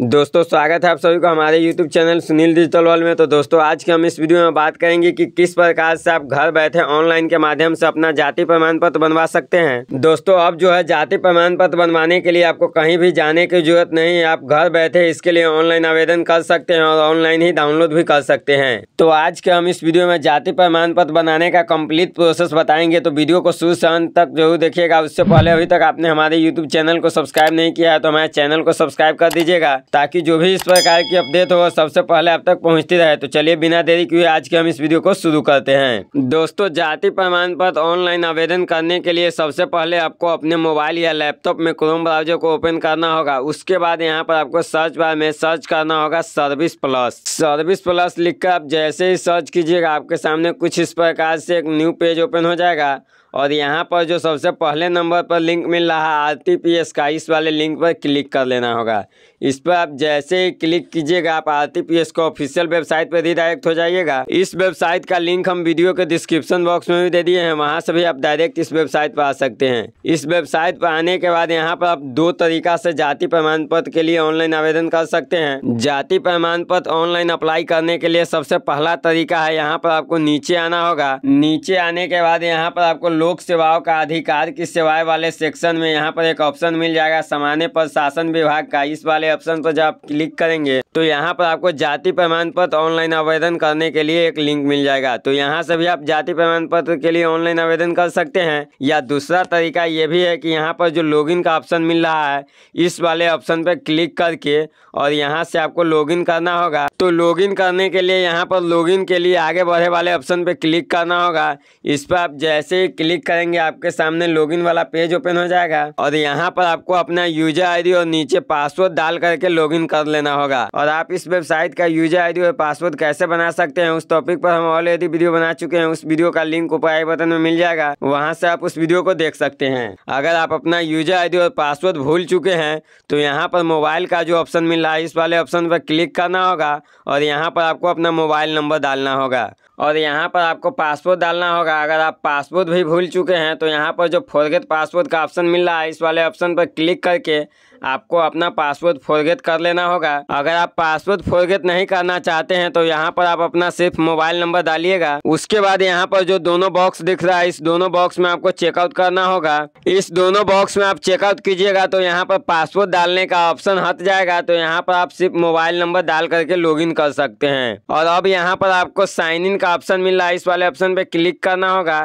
दोस्तों स्वागत है आप सभी को हमारे YouTube channel Sunil digital world में तो दोस्तों आज के हम इस वीडियो में बात करेंगे कि किस प्रकार से आप घर बैठे ऑनलाइन के माध्यम से अपना जाति प्रमाण पत्र बनवा सकते हैं दोस्तों अब जो है जाति प्रमाण पत्र बनवाने के लिए आपको कहीं भी जाने की जरूरत नहीं है आप घर बैठे इसके लिए ऑनलाइन आवेदन कर सकते हैं और ऑनलाइन ही डाउनलोड भी कर सकते हैं तो आज के हम इस वीडियो में जाति प्रमाण पत्र बनाने का कम्प्लीट प्रोसेस बताएंगे तो वीडियो को शुरू से अंत तक जरूर देखिएगा उससे पहले अभी तक आपने हमारे यूट्यूब चैनल को सब्सक्राइब नहीं किया है तो हमारे चैनल को सब्सक्राइब कर दीजिएगा ताकि जो भी इस प्रकार की अपडेट हो सबसे पहले आप तक पहुंचती रहे तो चलिए बिना देरी किए आज के हम इस वीडियो को शुरू करते हैं दोस्तों जाति प्रमाण पत्र ऑनलाइन आवेदन करने के लिए सबसे पहले आपको अपने मोबाइल या लैपटॉप में क्रोम ब्राउजर को ओपन करना होगा उसके बाद यहाँ पर आपको सर्च बार में सर्च करना होगा सर्विस प्लस सर्विस प्लस कर आप जैसे ही सर्च कीजिएगा आपके सामने कुछ इस प्रकार से एक न्यू पेज ओपन हो जाएगा और यहाँ पर जो सबसे पहले नंबर पर लिंक मिल रहा है आर का इस वाले लिंक पर क्लिक कर लेना होगा इस पर आप जैसे ही क्लिक कीजिएगा आप पी एस को ऑफिशियल वेबसाइट पर रिडायरेक्ट हो जाइएगा इस वेबसाइट का लिंक हम वीडियो के डिस्क्रिप्शन बॉक्स में भी दे दिए हैं वहाँ से भी आप डायरेक्ट इस वेबसाइट पर आ सकते हैं इस वेबसाइट पर आने के बाद यहाँ पर आप दो तरीका से जाति प्रमाण पत्र के लिए ऑनलाइन आवेदन कर सकते हैं जाति प्रमाण पत्र ऑनलाइन अप्लाई करने के लिए सबसे पहला तरीका है यहाँ पर आपको नीचे आना होगा नीचे आने के बाद यहाँ पर आपको लोक सेवाओं का अधिकार की सेवाएं वाले सेक्शन में यहाँ पर एक ऑप्शन मिल जाएगा सामान्य प्रशासन विभाग का इस वाले ऑप्शन पर तो जब आप क्लिक करेंगे तो यहाँ पर आपको जाति प्रमाण पत्र ऑनलाइन आवेदन करने के लिए एक लिंक मिल जाएगा तो यहाँ से भी आप जाति प्रमाण पत्र के लिए ऑनलाइन आवेदन कर सकते हैं या दूसरा तरीका ये भी है कि यहाँ पर जो लॉगिन का ऑप्शन मिल रहा है इस वाले ऑप्शन पर क्लिक करके और यहाँ से आपको लॉगिन करना होगा तो लॉगिन करने के लिए यहाँ पर लॉगिन के लिए आगे बढ़े वाले ऑप्शन पर क्लिक करना होगा इस पर आप जैसे ही क्लिक करेंगे आपके सामने लॉगिन वाला पेज ओपन हो जाएगा और यहाँ पर आपको अपना यूजर आई और नीचे पासवर्ड डाल करके इन कर लेना होगा और आप इस वेबसाइट का यूजर आई और पासवर्ड कैसे बना सकते हैं उस टॉपिक पर हम ऑलरेडी वीडियो बना चुके हैं उस वीडियो का लिंक ऊपर आई बटन में मिल जाएगा वहाँ से आप उस वीडियो को देख सकते हैं अगर आप अपना यूजर आई और पासवर्ड भूल चुके हैं तो यहाँ पर मोबाइल का जो ऑप्शन मिल रहा है इस वाले ऑप्शन पर क्लिक करना होगा और यहाँ पर आपको अपना मोबाइल नंबर डालना होगा और यहाँ पर आपको पासवर्ड डालना होगा अगर आप पासवर्ड भी भूल चुके हैं तो यहाँ पर जो फॉरगेट पासवर्ड का ऑप्शन मिल रहा है इस वाले ऑप्शन पर क्लिक करके आपको अपना पासवर्ड फॉरगेट कर लेना होगा अगर आप पासवर्ड फॉरगेट नहीं करना चाहते हैं तो यहाँ पर आप अपना सिर्फ मोबाइल नंबर डालिएगा उसके बाद यहाँ पर जो दोनों बॉक्स दिख रहा है इस दोनों बॉक्स में आपको चेकआउट करना होगा इस दोनों बॉक्स में आप चेकआउट कीजिएगा तो यहाँ पर पासवर्ड डालने का ऑप्शन हट जाएगा तो यहाँ पर आप सिर्फ मोबाइल नंबर डाल करके लॉग कर सकते हैं और अब यहाँ पर आपको साइन इन का ऑप्शन मिल रहा है इस वाले ऑप्शन पर क्लिक करना होगा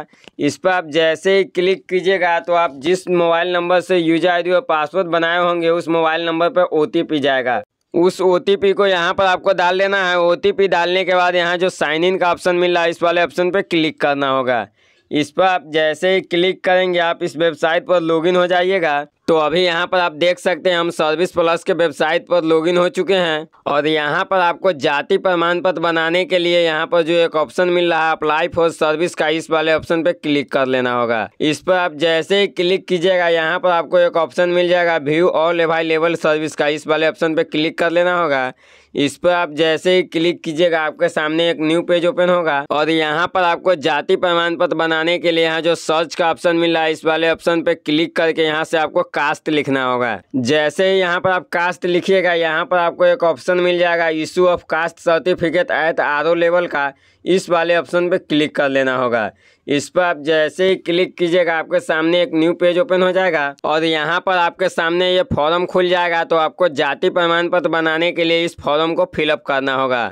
इस पर आप जैसे ही क्लिक कीजिएगा तो आप जिस मोबाइल नंबर से यूजर आई और पासवर्ड बनाए होंगे होंगे उस मोबाइल नंबर पर ओ जाएगा उस ओ को यहाँ पर आपको डाल लेना है ओ डालने के बाद यहाँ जो साइन इन का ऑप्शन मिल रहा है इस वाले ऑप्शन पर क्लिक करना होगा इस पर आप जैसे ही क्लिक करेंगे आप इस वेबसाइट पर लॉगिन हो जाइएगा तो अभी यहाँ पर आप देख सकते हैं हम सर्विस प्लस के वेबसाइट पर लॉगिन हो चुके हैं और यहाँ पर आपको जाति प्रमाण पत्र बनाने के लिए यहाँ पर जो एक ऑप्शन मिल रहा है अप्लाई फॉर सर्विस का इस वाले ऑप्शन पे क्लिक कर लेना होगा इस पर आप जैसे ही क्लिक कीजिएगा यहाँ पर आपको एक ऑप्शन मिल जाएगा व्यू ऑल अवेलेबल सर्विस का इस वाले ऑप्शन पर क्लिक कर लेना होगा इस पर आप जैसे ही क्लिक कीजिएगा आपके सामने एक न्यू पेज ओपन होगा और यहाँ पर आपको जाति प्रमाण पत्र बनाने के लिए यहाँ जो सर्च का ऑप्शन मिल रहा है इस वाले ऑप्शन पे क्लिक करके यहाँ से आपको कास्ट लिखना होगा जैसे ही यहाँ पर आप कास्ट लिखिएगा यहाँ पर आपको एक ऑप्शन मिल जाएगा issue of caste certificate at R level का इस वाले ऑप्शन पर क्लिक कर लेना होगा इस पर आप जैसे ही क्लिक कीजिएगा आपके सामने एक न्यू पेज ओपन हो जाएगा और यहाँ पर आपके सामने ये फॉर्म खुल जाएगा तो आपको जाति प्रमाण पत्र बनाने के लिए इस फॉर्म को फिलअप करना होगा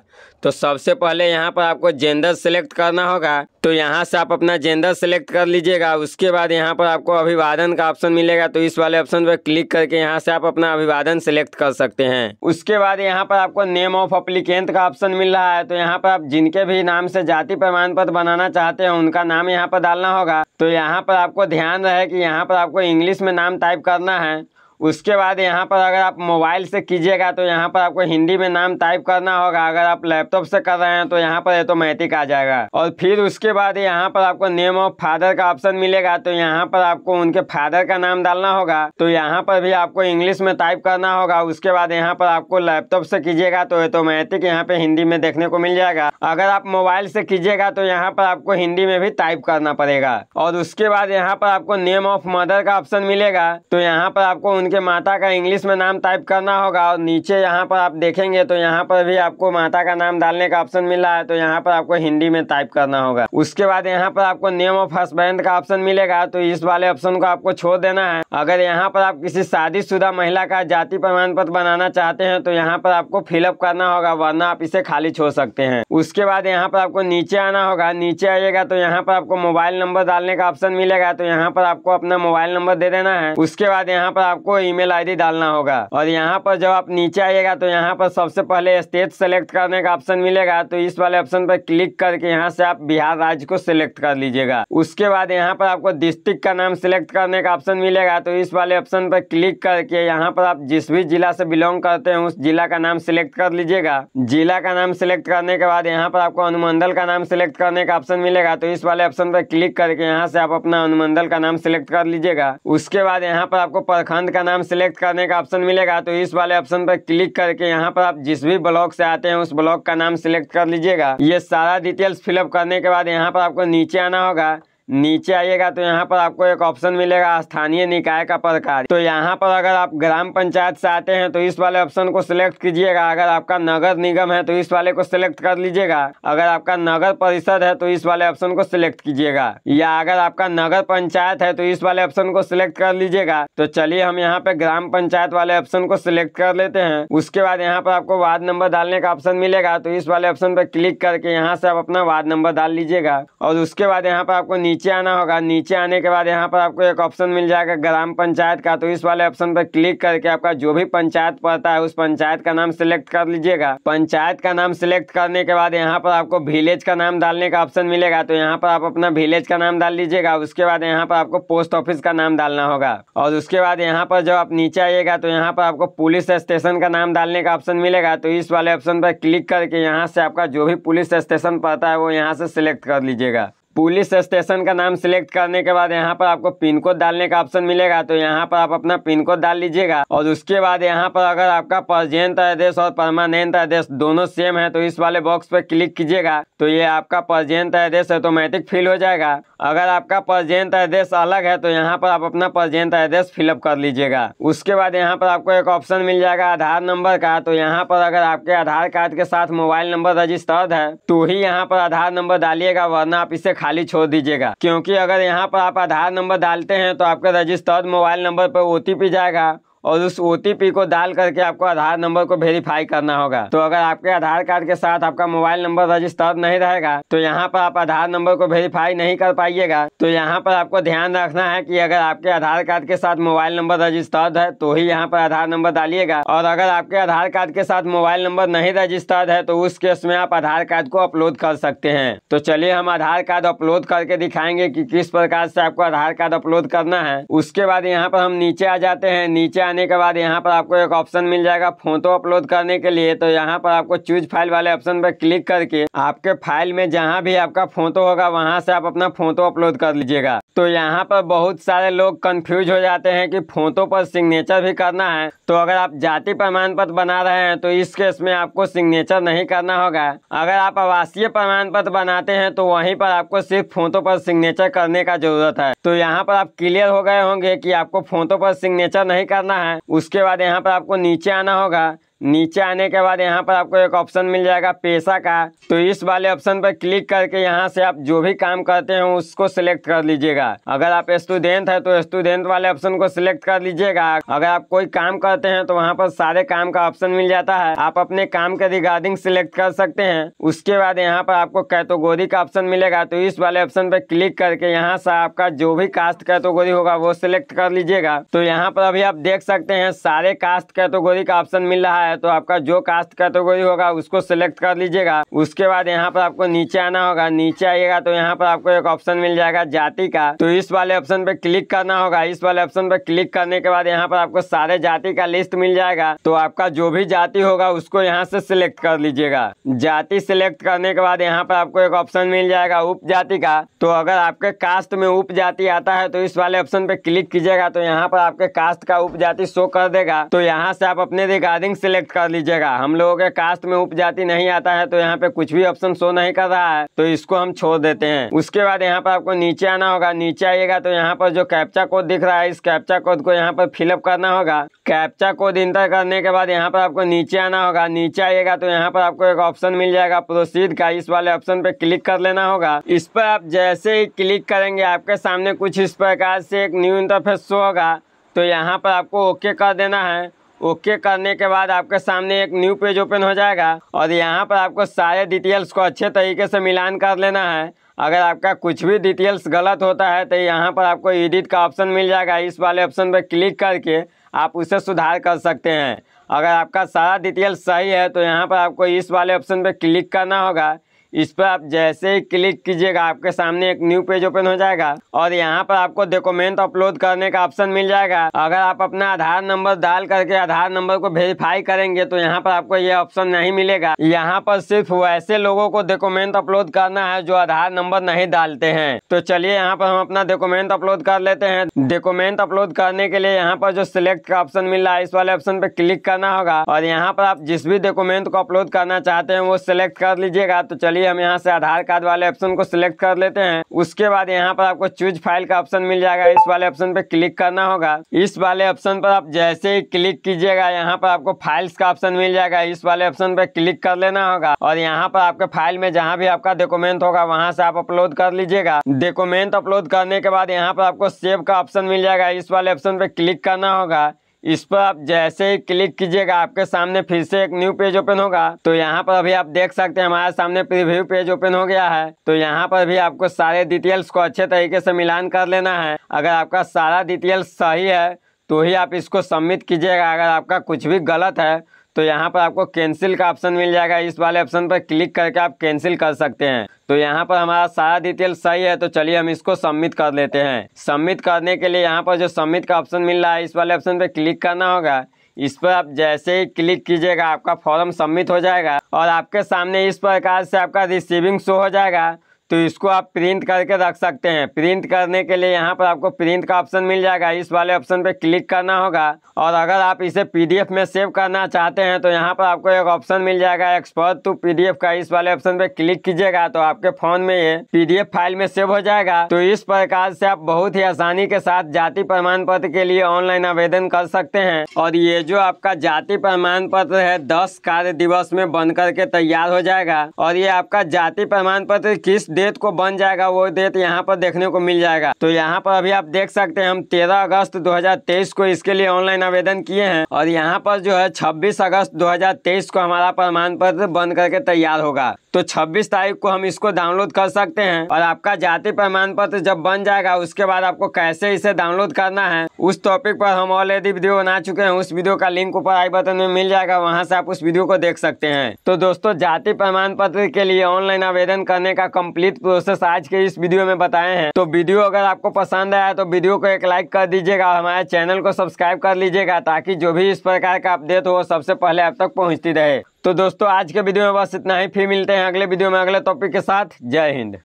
तो सबसे पहले यहाँ पर आपको जेंडर सेलेक्ट करना होगा तो यहाँ से आप अपना जेंडर सेलेक्ट कर लीजिएगा उसके बाद यहाँ पर आपको अभिवादन का ऑप्शन मिलेगा तो इस वाले ऑप्शन पर क्लिक करके यहाँ से आप अपना अभिवादन सेलेक्ट कर सकते हैं उसके बाद यहाँ पर आपको नेम ऑफ अप्लीकेंट का ऑप्शन मिल रहा है तो यहाँ पर आप जिनके भी नाम से जाति प्रमाण पत्र बनाना चाहते हैं उनका नाम यहाँ पर डालना होगा तो यहाँ पर आपको ध्यान रहे कि यहाँ पर आपको इंग्लिश में नाम टाइप करना है उसके बाद यहाँ पर अगर आप मोबाइल से कीजिएगा तो यहाँ पर आपको हिंदी में नाम टाइप करना होगा अगर आप लैपटॉप से कर रहे हैं तो यहाँ पर ऑटोमेटिक आ जाएगा और फिर उसके बाद यहाँ पर आपको नेम ऑफ फादर का ऑप्शन मिलेगा तो यहाँ पर आपको उनके फादर का नाम डालना होगा तो यहाँ पर भी आपको इंग्लिश में टाइप करना होगा उसके बाद यहाँ पर आपको लैपटॉप से कीजिएगा तो ऑटोमेटिक यहाँ पे हिंदी में देखने को मिल जाएगा अगर आप मोबाइल से कीजिएगा तो यहाँ पर आपको हिंदी में भी टाइप करना पड़ेगा और उसके बाद यहाँ पर आपको नेम ऑफ मदर का ऑप्शन मिलेगा तो यहाँ पर आपको उनके माता का इंग्लिश में नाम टाइप करना होगा और नीचे यहाँ पर आप देखेंगे तो यहाँ पर भी आपको माता का नाम डालने का ऑप्शन मिला है तो यहाँ पर आपको हिंदी में टाइप करना होगा उसके बाद यहाँ पर आपको नेम ऑफ हस्बैंड का ऑप्शन मिलेगा तो इस वाले ऑप्शन को आपको छोड़ देना है अगर यहाँ पर आप किसी शादीशुदा महिला का जाति प्रमाण पत्र बनाना चाहते हैं तो यहाँ पर आपको फिलअप करना होगा वरना आप इसे खाली छोड़ सकते हैं उसके बाद यहाँ पर आपको नीचे आना होगा नीचे आइएगा तो यहाँ पर आपको मोबाइल नंबर डालने का ऑप्शन मिलेगा तो यहाँ पर आपको अपना मोबाइल नंबर दे देना है उसके बाद यहाँ पर आपको ईमेल आईडी डालना होगा और यहाँ पर जब आप नीचे आइएगा तो यहाँ पर सबसे पहले स्टेट सेलेक्ट करने का ऑप्शन मिलेगा तो इस वाले ऑप्शन पर क्लिक करके यहाँ से आप बिहार राज्य को सिलेक्ट कर लीजिएगा उसके बाद यहाँ पर आपको डिस्ट्रिक्ट का नाम सिलेक्ट करने का ऑप्शन मिलेगा तो इस वाले ऑप्शन पर क्लिक करके यहाँ पर आप जिस भी जिला से बिलोंग करते हैं उस जिला का नाम सिलेक्ट कर लीजिएगा जिला का नाम सिलेक्ट करने के बाद यहाँ पर आपको अनुमंडल का नाम सिलेक्ट करने का ऑप्शन मिलेगा तो इस वाले ऑप्शन पर क्लिक करके यहाँ से आप अपना अनुमंडल का नाम सिलेक्ट कर लीजिएगा उसके बाद यहाँ पर आपको प्रखंड का नाम सिलेक्ट करने का ऑप्शन मिलेगा तो इस वाले ऑप्शन पर क्लिक करके यहाँ पर आप जिस भी ब्लॉक से आते हैं उस ब्लॉक का नाम सिलेक्ट कर लीजिएगा ये सारा डिटेल्स फिलअप करने के बाद यहाँ पर आपको नीचे आना होगा नीचे आइएगा तो यहाँ पर आपको एक ऑप्शन मिलेगा स्थानीय निकाय का प्रकार तो यहाँ पर अगर आप ग्राम पंचायत से आते हैं तो इस वाले ऑप्शन को सिलेक्ट कीजिएगा अगर आपका नगर निगम है तो इस वाले को सिलेक्ट कर लीजिएगा अगर आपका नगर परिषद है तो इस वाले ऑप्शन को सिलेक्ट कीजिएगा या अगर आपका नगर पंचायत है तो इस वाले ऑप्शन को सिलेक्ट कर लीजिएगा तो चलिए हम यहाँ पे ग्राम पंचायत वाले ऑप्शन को सिलेक्ट कर लेते हैं उसके बाद यहाँ पर आपको वार्ड नंबर डालने का ऑप्शन मिलेगा तो इस वाले ऑप्शन पर क्लिक करके यहाँ से आप अपना वार्ड नंबर डाल लीजिएगा और उसके बाद यहाँ पर आपको नीचे नीचे आना होगा नीचे आने के बाद यहाँ पर आपको एक ऑप्शन मिल जाएगा ग्राम पंचायत का तो इस वाले ऑप्शन पर क्लिक करके आपका जो भी पंचायत पड़ता है उस पंचायत का नाम सिलेक्ट कर लीजिएगा पंचायत का नाम सिलेक्ट करने के बाद यहाँ पर आपको विलेज का नाम डालने का ऑप्शन मिलेगा तो यहाँ पर आप अपना विलेज का नाम डाल लीजिएगा उसके बाद यहाँ पर आपको पोस्ट ऑफिस का नाम डालना होगा और उसके बाद यहाँ पर जब आप नीचे आइएगा तो यहाँ पर आपको पुलिस स्टेशन का नाम डालने का ऑप्शन मिलेगा तो इस वाले ऑप्शन पर क्लिक करके यहाँ से आपका जो भी पुलिस स्टेशन पड़ता है वो यहाँ से सिलेक्ट कर लीजिएगा पुलिस स्टेशन का नाम सिलेक्ट करने के बाद यहाँ पर आपको पिन कोड डालने का ऑप्शन मिलेगा तो यहाँ पर आप अपना पिन कोड डाल लीजिएगा और उसके बाद यहाँ पर अगर आपका प्रजेंट एड्रेस और परमानेंट एड्रेस दोनों सेम है तो इस वाले बॉक्स पर क्लिक कीजिएगा तो ये आपका प्रजेंट एड्रेस ऑटोमेटिक फिल हो जाएगा अगर आपका परजेंट एड्रेस अलग है तो यहाँ पर आप अपना प्रजेंट एड्रेस फिलअप कर लीजिएगा उसके बाद यहाँ पर आपको एक ऑप्शन मिल जाएगा आधार नंबर का तो यहाँ पर अगर आपके आधार कार्ड के साथ मोबाइल नंबर रजिस्टर्ड है तो ही यहाँ पर आधार नंबर डालिएगा वरना आप इसे खाली छोड़ दीजिएगा क्योंकि अगर यहाँ पर आप आधार नंबर डालते हैं तो आपका रजिस्टर्ड मोबाइल नंबर पर ओ जाएगा और उस ओ को डाल करके आपको आधार नंबर को वेरीफाई करना होगा तो अगर आपके आधार कार्ड के साथ आपका मोबाइल नंबर रजिस्टर नहीं रहेगा तो यहाँ पर आप आधार नंबर को वेरीफाई नहीं कर पाइएगा तो यहाँ पर आपको ध्यान रखना है कि अगर आपके आधार कार्ड के साथ मोबाइल नंबर रजिस्टर्ड है तो ही यहाँ पर आधार नंबर डालिएगा और अगर आपके आधार कार्ड के साथ मोबाइल नंबर नहीं रजिस्टर्ड है तो उस केस में आप आधार कार्ड को अपलोड कर सकते हैं तो चलिए हम आधार कार्ड अपलोड करके दिखाएंगे की किस प्रकार से आपको आधार कार्ड अपलोड करना है उसके बाद यहाँ पर हम नीचे आ जाते हैं नीचे आने के बाद यहाँ पर आपको एक ऑप्शन मिल जाएगा फोटो अपलोड करने के लिए तो यहाँ पर आपको चूज फाइल वाले ऑप्शन पर क्लिक करके आपके फाइल में जहाँ भी आपका फोटो होगा वहाँ से आप अपना फोटो अपलोड कर लीजिएगा तो यहाँ पर बहुत सारे लोग कंफ्यूज हो जाते हैं कि फोटो पर सिग्नेचर भी करना है तो अगर आप जाति प्रमाण पत्र बना रहे हैं तो इस केस में आपको सिग्नेचर नहीं करना होगा अगर आप आवासीय प्रमाण पत्र बनाते हैं तो वहीं पर आपको सिर्फ फोटो पर सिग्नेचर करने का जरूरत है तो यहाँ पर आप क्लियर हो गए होंगे की आपको फोटो पर सिग्नेचर नहीं करना है उसके बाद यहाँ पर आपको नीचे आना होगा नीचे आने के बाद यहाँ पर आपको एक ऑप्शन मिल जाएगा पैसा का तो इस वाले ऑप्शन पर क्लिक करके यहाँ से आप जो भी काम करते हैं उसको सिलेक्ट कर लीजिएगा अगर आप स्टूडेंट है तो स्टूडेंट वाले ऑप्शन को सिलेक्ट कर लीजिएगा अगर आप कोई काम करते हैं तो वहाँ पर सारे काम का ऑप्शन मिल जाता है आप अपने काम के रिगार्डिंग सिलेक्ट कर सकते हैं उसके बाद यहाँ पर आपको कैटेगोरी का ऑप्शन मिलेगा तो इस वाले ऑप्शन पर क्लिक करके यहाँ से आपका जो भी कास्ट कैटेगोरी होगा वो सिलेक्ट कर लीजिएगा तो यहाँ पर अभी आप देख सकते हैं सारे कास्ट कैटेगोरी का ऑप्शन मिल रहा है है तो आपका जो कास्ट कैटेगोरी तो होगा उसको सिलेक्ट कर लीजिएगा उसके बाद यहाँ पर आपको नीचे आना होगा नीचे आइएगा तो यहाँ पर आपको एक ऑप्शन मिल जाएगा जाति का तो इस वाले ऑप्शन पे क्लिक करना होगा इस वाले ऑप्शन पे क्लिक करने के बाद यहाँ पर आपको सारे जाति का लिस्ट मिल जाएगा तो आपका जो भी जाति होगा उसको यहाँ से सिलेक्ट कर लीजिएगा जाति सिलेक्ट करने के बाद यहाँ पर आपको एक ऑप्शन मिल जाएगा उप जाति का तो अगर आपके कास्ट में उप जाति आता है तो इस वाले ऑप्शन पे क्लिक कीजिएगा तो यहाँ पर आपके कास्ट का उप जाति शो कर देगा तो यहाँ से आप अपने रिगार्डिंग सिलेक्ट सिलेक्ट कर लीजिएगा हम लोगों के कास्ट में उपजाति नहीं आता है तो यहाँ पे कुछ भी ऑप्शन शो नहीं कर रहा है तो इसको हम छोड़ देते हैं उसके बाद यहाँ पर आपको नीचे आना होगा नीचे आइएगा तो यहाँ पर जो कैप्चा कोड दिख रहा है इस कैप्चा कोड को यहाँ पर फिलअप करना होगा कैप्चा कोड इंटर करने के बाद यहाँ पर आपको नीचे आना होगा नीचे आइएगा तो यहाँ पर आपको एक ऑप्शन मिल जाएगा प्रोसीड का इस वाले ऑप्शन पे क्लिक कर लेना होगा इस पर आप जैसे ही क्लिक करेंगे आपके सामने कुछ इस प्रकार से एक न्यू इंटरफेस शो होगा तो यहाँ पर आपको ओके कर देना है ओके करने के बाद आपके सामने एक न्यू पेज ओपन हो जाएगा और यहाँ पर आपको सारे डिटेल्स को अच्छे तरीके से मिलान कर लेना है अगर आपका कुछ भी डिटेल्स गलत होता है तो यहाँ पर आपको एडिट का ऑप्शन मिल जाएगा इस वाले ऑप्शन पर क्लिक करके आप उसे सुधार कर सकते हैं अगर आपका सारा डिटेल्स सही है तो यहाँ पर आपको इस वाले ऑप्शन पर क्लिक करना होगा इस पर आप जैसे ही क्लिक कीजिएगा आपके सामने एक न्यू पेज ओपन हो जाएगा और यहाँ पर आपको डॉक्यूमेंट अपलोड करने का ऑप्शन मिल जाएगा अगर आप अपना आधार नंबर डाल करके आधार नंबर को वेरीफाई करेंगे तो यहाँ पर आपको ये ऑप्शन नहीं मिलेगा यहाँ पर सिर्फ वैसे लोगों को डॉक्यूमेंट अपलोड करना है जो आधार नंबर नहीं डालते हैं तो चलिए यहाँ पर हम अपना डॉक्यूमेंट अपलोड कर लेते हैं डॉक्यूमेंट अपलोड करने के लिए यहाँ पर जो सिलेक्ट का ऑप्शन मिल रहा है इस वाले ऑप्शन पे क्लिक करना होगा और यहाँ पर आप जिस भी डॉक्यूमेंट को अपलोड करना चाहते हैं वो सिलेक्ट कर लीजिएगा तो चलिए चलिए हम यहाँ से आधार कार्ड वाले ऑप्शन को सिलेक्ट कर लेते हैं उसके बाद यहाँ पर आपको चूज फाइल का ऑप्शन मिल जाएगा इस वाले ऑप्शन पे क्लिक करना होगा इस वाले ऑप्शन पर आप जैसे ही क्लिक कीजिएगा यहाँ पर आपको फाइल्स का ऑप्शन मिल जाएगा इस वाले ऑप्शन पे क्लिक कर लेना होगा और यहाँ पर आपके फाइल में जहाँ भी आपका डॉक्यूमेंट होगा वहाँ से आप अपलोड कर लीजिएगा डॉक्यूमेंट अपलोड करने के बाद यहाँ पर आपको सेव का ऑप्शन मिल जाएगा इस वाले ऑप्शन पे क्लिक करना होगा इस पर आप जैसे ही क्लिक कीजिएगा आपके सामने फिर से एक न्यू पेज ओपन होगा तो यहाँ पर अभी आप देख सकते हैं हमारे सामने प्रीव्यू पेज ओपन हो गया है तो यहाँ पर भी आपको सारे डिटेल्स को अच्छे तरीके से मिलान कर लेना है अगर आपका सारा डिटेल्स सही है तो ही आप इसको सबमिट कीजिएगा अगर आपका कुछ भी गलत है तो यहाँ पर आपको कैंसिल का ऑप्शन मिल जाएगा इस वाले ऑप्शन पर क्लिक करके आप कैंसिल कर सकते हैं तो यहाँ पर हमारा सारा डिटेल सही है तो चलिए हम इसको सबमिट कर लेते हैं सबमिट करने के लिए यहाँ पर जो सबमिट का ऑप्शन मिल रहा है इस वाले ऑप्शन पर क्लिक करना होगा इस पर आप जैसे ही क्लिक कीजिएगा आपका फॉर्म सबमिट हो जाएगा और आपके सामने इस प्रकार से आपका रिसीविंग शो हो जाएगा तो इसको आप प्रिंट करके रख सकते हैं प्रिंट करने के लिए यहाँ पर आपको प्रिंट का ऑप्शन मिल जाएगा इस वाले ऑप्शन पे क्लिक करना होगा और अगर आप इसे पीडीएफ में सेव करना चाहते हैं तो यहाँ पर आपको एक ऑप्शन मिल जाएगा एक्सपर्ट टू पीडीएफ का इस वाले ऑप्शन पे क्लिक कीजिएगा तो आपके फोन में ये पीडीएफ फाइल में सेव हो जाएगा तो इस प्रकार से आप बहुत ही आसानी के साथ जाति प्रमाण पत्र के लिए ऑनलाइन आवेदन कर सकते हैं और ये जो आपका जाति प्रमाण पत्र है दस कार्य दिवस में बन करके तैयार हो जाएगा और ये आपका जाति प्रमाण पत्र किस देत को बन जाएगा वो देत यहाँ पर देखने को मिल जाएगा तो यहाँ पर अभी आप देख सकते हैं हम तेरह अगस्त 2023 को इसके लिए ऑनलाइन आवेदन किए हैं और यहाँ पर जो है छब्बीस अगस्त 2023 को हमारा प्रमाण पत्र बन करके तैयार होगा तो 26 तारीख को हम इसको डाउनलोड कर सकते हैं और आपका जाति प्रमाण पत्र जब बन जाएगा उसके बाद आपको कैसे इसे डाउनलोड करना है उस टॉपिक पर हम ऑलरेडी वीडियो बना चुके हैं उस वीडियो का लिंक ऊपर आई बटन में मिल जाएगा वहाँ से आप उस वीडियो को देख सकते हैं तो दोस्तों जाति प्रमाण पत्र के लिए ऑनलाइन आवेदन करने का कम्प्लीट विथ प्रोसेस आज के इस वीडियो में बताए हैं तो वीडियो अगर आपको पसंद आया तो वीडियो को एक लाइक कर दीजिएगा हमारे चैनल को सब्सक्राइब कर लीजिएगा ताकि जो भी इस प्रकार का अपडेट हो सबसे पहले आप तक पहुँचती रहे तो दोस्तों आज के वीडियो में बस इतना ही फिर मिलते हैं अगले वीडियो में अगले टॉपिक के साथ जय हिंद